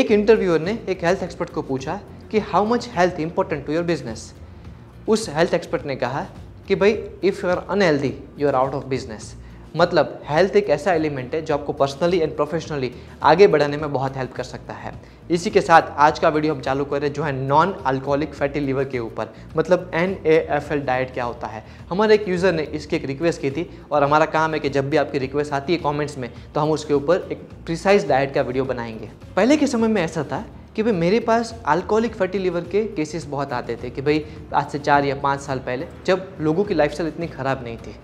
एक इंटरव्यूअर ने एक हेल्थ एक्सपर्ट को पूछा कि how much health important to your business उस हेल्थ एक्सपर्ट ने कहा कि भाई if you are unhealthy you are out of business मतलब हेल्थ एक ऐसा एलिमेंट है जो आपको पर्सनली एंड प्रोफेशनली आगे बढ़ाने में बहुत हेल्प कर सकता है इसी के साथ आज का वीडियो हम चालू कर रहे हैं जो है नॉन अल्कोहलिक फैटी लीवर के ऊपर मतलब N A F L diet क्या होता है हमारे एक यूज़र ने इसकी एक रिक्वेस्ट की थी और हमारा काम है कि जब भी आपकी रिक्वेस्ट आती है कॉमेंट्स में तो हम उसके ऊपर एक प्रिसाइज डाइट का वीडियो बनाएंगे पहले के समय में ऐसा था कि भाई मेरे पास अल्कोहलिक फैटी लीवर के केसेस बहुत आते थे कि भाई आज से चार या पाँच साल पहले जब लोगों की लाइफ इतनी ख़राब नहीं थी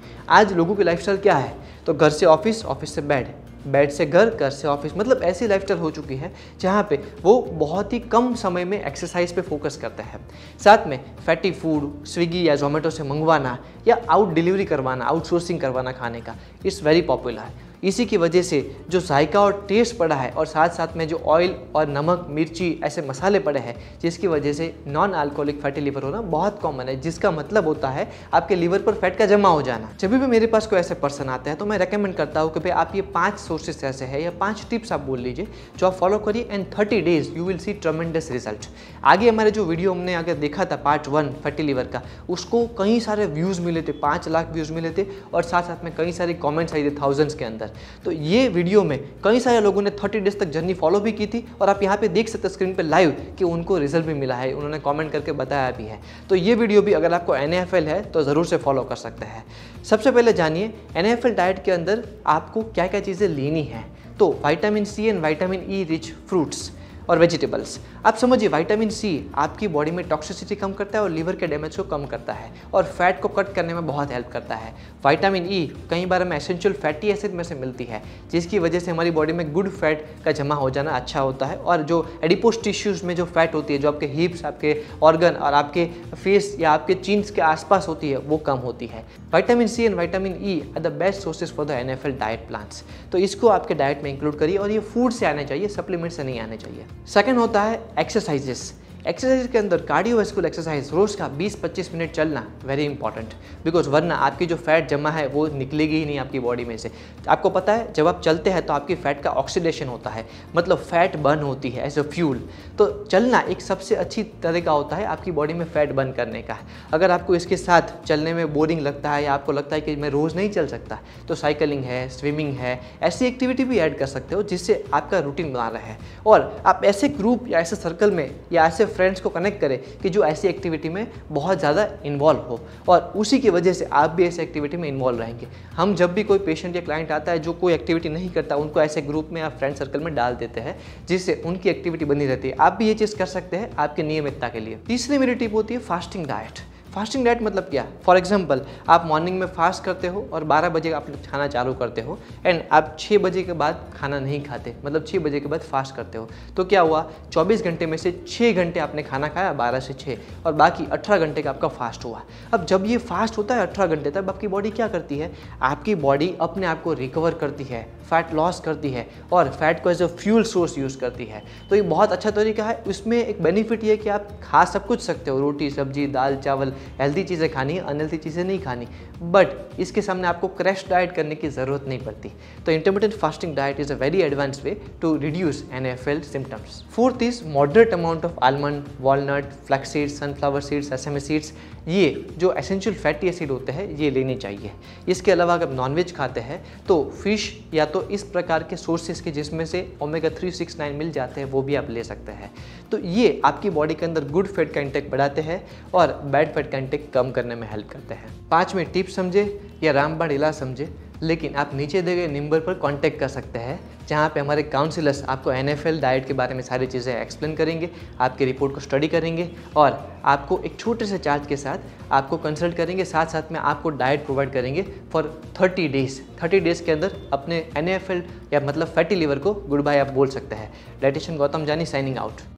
आज लोगों की लाइफ क्या है तो घर से ऑफिस ऑफिस से बेड बेड से घर घर से ऑफिस मतलब ऐसी लाइफ हो चुकी है जहाँ पे वो बहुत ही कम समय में एक्सरसाइज पे फोकस करता है साथ में फैटी फूड स्विगी या जोमेटो से मंगवाना या आउट डिलीवरी करवाना आउटसोर्सिंग करवाना खाने का इट्स वेरी पॉपुलर है इसी की वजह से जो जायका और टेस्ट पड़ा है और साथ साथ में जो ऑयल और नमक मिर्ची ऐसे मसाले पड़े हैं जिसकी वजह से नॉन अल्कोहलिक फैटी लीवर होना बहुत कॉमन है जिसका मतलब होता है आपके लीवर पर फैट का जमा हो जाना जब भी मेरे पास कोई ऐसे पर्सन आते हैं तो मैं रेकमेंड करता हूँ कि भाई आप ये पाँच सोर्सेस ऐसे है या पाँच टिप्स आप बोल लीजिए जो आप फॉलो करिए and thirty days you will see tremendous result आगे हमारे जो वीडियो हमने आगे देखा था पार्ट वन फैटी लीवर का उसको कई सारे व्यूज़ मिले थे पाँच लाख व्यूज़ मिले थे और साथ साथ में कई सारे कॉमेंट्स आई थे थाउजेंड्स के अंदर अंदर तो ये वीडियो में कई सारे लोगों ने थर्टी डेज तक जर्नी फॉलो भी की थी और आप यहाँ पे देख सकते हैं स्क्रीन पे लाइव कि उनको रिजल्ट भी मिला है उन्होंने कमेंट करके बताया भी है तो ये वीडियो भी अगर आपको एन है तो ज़रूर से फॉलो कर सकते हैं सबसे पहले जानिए एन डाइट के अंदर आपको क्या क्या चीज़ें लेनी है तो vitamin C and vitamin E rich fruits और वेजिटेबल्स आप समझिए विटामिन सी आपकी बॉडी में टॉक्सिसिटी कम करता है और लीवर के डैमेज को कम करता है और फैट को कट करने में बहुत हेल्प करता है विटामिन ई e, कई बार हमें एसेंशियल फैटी एसिड में से मिलती है जिसकी वजह से हमारी बॉडी में गुड फैट का जमा हो जाना अच्छा होता है और जो एडिपोस टिश्यूज़ में जो फैट होती है जो आपके हिप्स आपके ऑर्गन और आपके फेस या आपके चीन्स के आसपास होती है वो कम होती है vitamin C and vitamin E are the best sources for the N F L diet plants तो इसको आपके डाइट में इंक्लूड करिए और ये फूड से आने चाहिए सप्लीमेंट से नहीं आने चाहिए सेकेंड होता है exercises एक्सरसाइज के अंदर कार्डियोवेस्कुलर एक्सरसाइज रोज़ का 20-25 मिनट चलना वेरी इंपॉर्टेंट बिकॉज वरना आपकी जो फैट जमा है वो निकलेगी ही नहीं आपकी बॉडी में से आपको पता है जब आप चलते हैं तो आपकी फैट का ऑक्सीडेशन होता है मतलब फैट बर्न होती है एज अ फ्यूल तो चलना एक सबसे अच्छी तरीका होता है आपकी बॉडी में फैट बर्न करने का अगर आपको इसके साथ चलने में बोरिंग लगता है या आपको लगता है कि मैं रोज़ नहीं चल सकता तो साइकिलिंग है स्विमिंग है ऐसी एक्टिविटी भी ऐड कर सकते हो जिससे आपका रूटीन बना रहे और आप ऐसे ग्रुप या ऐसे सर्कल में या ऐसे फ्रेंड्स को कनेक्ट करें कि जो ऐसी एक्टिविटी में बहुत ज़्यादा इन्वॉल्व हो और उसी की वजह से आप भी ऐसी एक्टिविटी में इन्वॉल्व रहेंगे हम जब भी कोई पेशेंट या क्लाइंट आता है जो कोई एक्टिविटी नहीं करता उनको ऐसे ग्रुप में या फ्रेंड सर्कल में डाल देते हैं जिससे उनकी एक्टिविटी बनी रहती है आप भी ये चीज़ कर सकते हैं आपकी नियमितता के लिए तीसरी मेरी टिप होती है फास्टिंग डाइट फास्टिंग डाइट मतलब क्या फॉर एग्जाम्पल आप मॉर्निंग में फास्ट करते हो और 12 बजे आप खाना चालू करते हो एंड आप 6 बजे के बाद खाना नहीं खाते मतलब 6 बजे के बाद फास्ट करते हो तो क्या हुआ 24 घंटे में से 6 घंटे आपने खाना खाया 12 से 6 और बाकी 18 घंटे का आपका फास्ट हुआ अब जब ये फास्ट होता है 18 घंटे तब आपकी बॉडी क्या करती है आपकी बॉडी अपने आप को रिकवर करती है फैट लॉस करती है और फैट को as a fuel source use करती है तो ये बहुत अच्छा तरीका है उसमें एक बेनिफिट ये कि आप खा सब कुछ सकते हो रोटी सब्जी दाल चावल हेल्दी चीज़ें खानी है अनहेल्दी चीज़ें नहीं खानी बट इसके सामने आपको क्रैश डाइट करने की ज़रूरत नहीं पड़ती तो intermittent fasting diet is a very advance way to reduce N F L symptoms fourth is moderate amount of almond walnut flax seeds sunflower seeds S seeds ये जो एसेंशियल फैटी एसिड होते हैं ये लेने चाहिए इसके अलावा अगर नॉनवेज खाते हैं तो फिश या तो इस प्रकार के सोर्सेज के जिसमें से ओमेगा थ्री सिक्स नाइन मिल जाते हैं वो भी आप ले सकते हैं तो ये आपकी बॉडी के अंदर गुड फैट का इंटेक बढ़ाते हैं और बैड फैट ब्लड कंटेक्ट कम करने में हेल्प करते हैं पाँच में टिप्स समझे या रामबाण इलाज समझे लेकिन आप नीचे दिए गए नंबर पर कांटेक्ट कर सकते हैं जहाँ पे हमारे काउंसिलर्स आपको एन डाइट के बारे में सारी चीज़ें एक्सप्लेन करेंगे आपकी रिपोर्ट को स्टडी करेंगे और आपको एक छोटे से चार्ज के साथ आपको कंसल्ट करेंगे साथ साथ में आपको डाइट प्रोवाइड करेंगे फॉर 30 डेज 30 डेज के अंदर अपने एन या मतलब फैटी लीवर को गुड बाय आप बोल सकते हैं डाइटिशियन गौतम जानी साइनिंग आउट